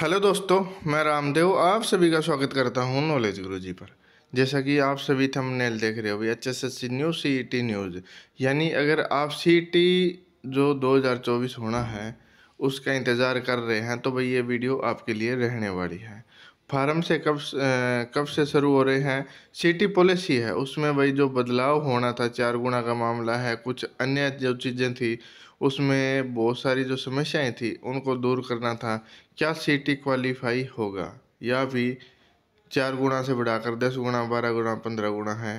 hello दोस्तों मैं रामदेव आप सभी का स्वागत करता हूं नॉलेज गुरुजी पर जैसा कि आप सभी थंबनेल देख रहे हो H S S C news C T news यानी अगर आप सी टी e जो 2024 होना है उसका इंतज़ार कर रहे हैं तो भाई ये वीडियो आपके लिए रहने वाली है फार्म से कब कब से शुरू हो रहे हैं सिटी पॉलिसी e है उसमें भाई जो बदलाव होना था चार गुणा का मामला है कुछ अन्य जो चीज़ें थी उसमें बहुत सारी जो समस्याएँ थी उनको दूर करना था क्या सी टी होगा या भी चार गुणा से बढ़ाकर दस गुणा बारह गुणा पंद्रह गुणा है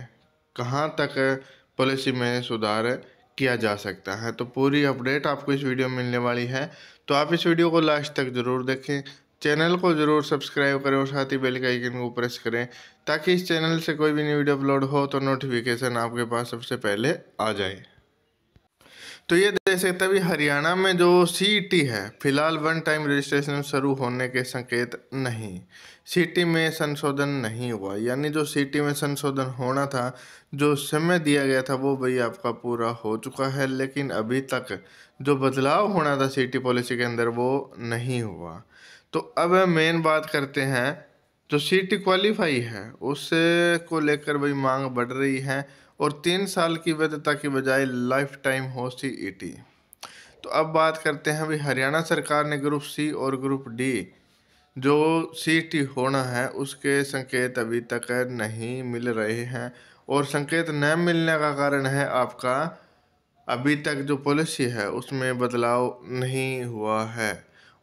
कहाँ तक पॉलिसी में सुधार किया जा सकता है तो पूरी अपडेट आपको इस वीडियो में मिलने वाली है तो आप इस वीडियो को लास्ट तक ज़रूर देखें चैनल को ज़रूर सब्सक्राइब करें और साथ ही बेल का आइकन को प्रेस करें ताकि इस चैनल से कोई भी नई वीडियो अपलोड हो तो नोटिफिकेशन आपके पास सबसे पहले आ जाए तो ये देख सकते हैं अभी हरियाणा में जो सी है फिलहाल वन टाइम रजिस्ट्रेशन शुरू होने के संकेत नहीं सी में संशोधन नहीं हुआ यानी जो सी में संशोधन होना था जो समय दिया गया था वो भाई आपका पूरा हो चुका है लेकिन अभी तक जो बदलाव होना था सी पॉलिसी के अंदर वो नहीं हुआ तो अब मेन बात करते हैं जो सीट क्वालिफाई है उसे को लेकर भाई मांग बढ़ रही है और तीन साल की वैधता के बजाय लाइफ टाइम हो सी ई टी तो अब बात करते हैं भाई हरियाणा सरकार ने ग्रुप सी और ग्रुप डी जो सी टी होना है उसके संकेत अभी तक नहीं मिल रहे हैं और संकेत न मिलने का कारण है आपका अभी तक जो पॉलिसी है उसमें बदलाव नहीं हुआ है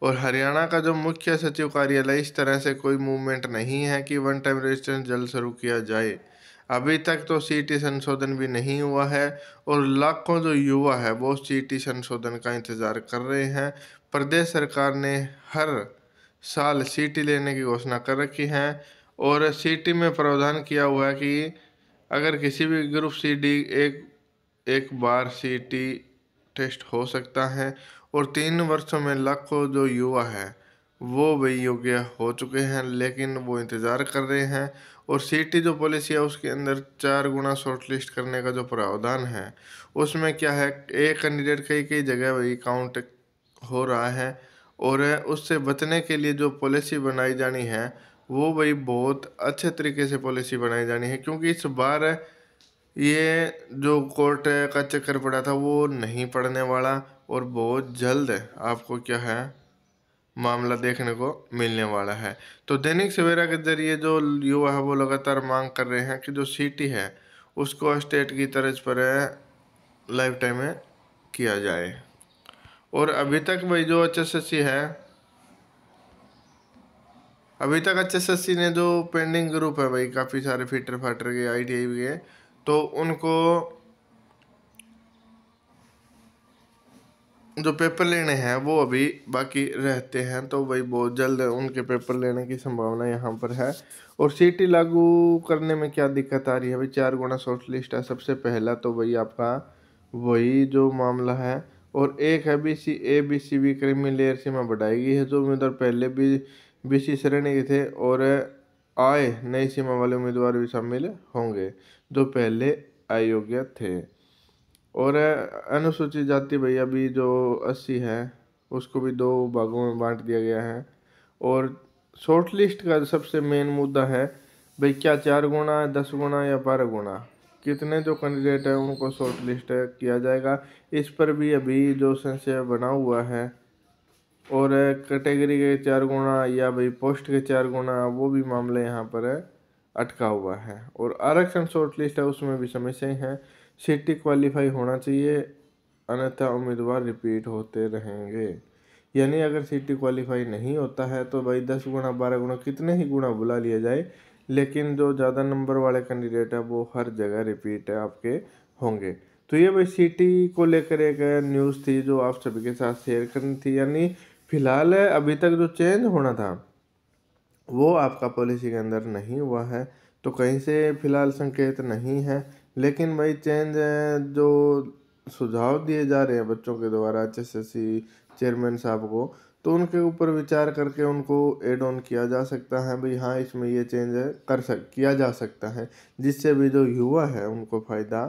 और हरियाणा का जो मुख्य सचिव कार्यालय इस तरह से कोई मूवमेंट नहीं है कि वन टाइम रजिस्ट्रेशन जल्द शुरू किया जाए अभी तक तो सीटी संशोधन भी नहीं हुआ है और लाखों जो युवा है वो सीटी संशोधन का इंतज़ार कर रहे हैं प्रदेश सरकार ने हर साल सीटी लेने की घोषणा कर रखी है और सीटी में प्रावधान किया हुआ है कि अगर किसी भी ग्रुप सी डी एक एक बार सीटी टेस्ट हो सकता है और तीन वर्षों में लाखों जो युवा हैं वो भी योग्य हो चुके हैं लेकिन वो इंतज़ार कर रहे हैं और सीटी जो पॉलिसी है उसके अंदर चार गुना शॉर्ट लिस्ट करने का जो प्रावधान है उसमें क्या है एक कैंडिडेट कई कई जगह वही काउंट हो रहा है और उससे बचने के लिए जो पॉलिसी बनाई जानी है वो भाई बहुत अच्छे तरीके से पॉलिसी बनाई जानी है क्योंकि इस बार ये जो कोर्ट का चक्कर पड़ा था वो नहीं पड़ने वाला और बहुत जल्द आपको क्या है मामला देखने को मिलने वाला है तो दैनिक सवेरा के जरिए जो युवा है वो लगातार मांग कर रहे हैं कि जो सिटी है उसको स्टेट की तरज पर लाइफ टाइम में किया जाए और अभी तक भाई जो एच एस है अभी तक एच एस ने जो पेंडिंग ग्रुप है भाई काफ़ी सारे फिटर फाटर के आई टी के तो उनको जो पेपर लेने हैं वो अभी बाकी रहते हैं तो भाई बहुत जल्द उनके पेपर लेने की संभावना यहाँ पर है और सीटी लागू करने में क्या दिक्कत आ रही है भाई चार गुना शॉर्ट लिस्ट है सबसे पहला तो भाई आपका वही जो मामला है और एक है B C A B C B creamy layer सीमा बढ़ाई गई है जो उम्मीदवार पहले भी बी सी श्रेणी के थे और आए नई सीमा वाले उम्मीदवार भी शामिल होंगे जो पहले अयोग्य थे और अनुसूचित जाति भैया भी जो अस्सी है उसको भी दो भागों में बांट दिया गया है और शॉर्ट लिस्ट का सबसे मेन मुद्दा है भाई क्या चार गुणा दस गुणा या बारह गुणा कितने जो कैंडिडेट हैं उनको शॉर्ट लिस्ट किया जाएगा इस पर भी अभी जो संशय बना हुआ है और कैटेगरी के चार गुणा या भाई पोस्ट के चार गुणा वो भी मामले यहाँ पर अटका हुआ है और आरक्षण शॉर्ट लिस्ट है उसमें भी समस्याएं हैं सिटी क्वालिफाई होना चाहिए अन्यथा उम्मीदवार रिपीट होते रहेंगे यानी अगर सिटी क्वालिफ़ाई नहीं होता है तो भाई दस गुना बारह गुना कितने ही गुना बुला लिया जाए लेकिन जो ज़्यादा नंबर वाले कैंडिडेट है वो हर जगह रिपीट है आपके होंगे तो ये भाई सिटी को लेकर एक न्यूज़ थी जो आप सभी के साथ शेयर करनी थी यानी फिलहाल अभी तक जो चेंज होना था वो आपका पॉलिसी के अंदर नहीं हुआ है तो कहीं से फिलहाल संकेत नहीं है लेकिन भाई चेंज जो सुझाव दिए जा रहे हैं बच्चों के द्वारा H S S C chairman साहब को तो उनके ऊपर विचार करके उनको एड ऑन किया जा सकता है भाई हाँ इसमें ये चेंज है कर सक किया जा सकता है जिससे भी जो युवा है उनको फ़ायदा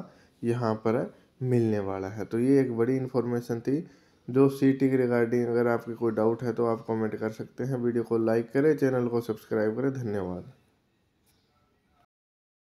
यहाँ पर मिलने वाला है तो ये एक बड़ी इन्फॉर्मेशन थी जो सी टी की रिगार्डिंग अगर आपके कोई डाउट है तो आप कमेंट कर सकते हैं वीडियो को लाइक करें चैनल को सब्सक्राइब करें धन्यवाद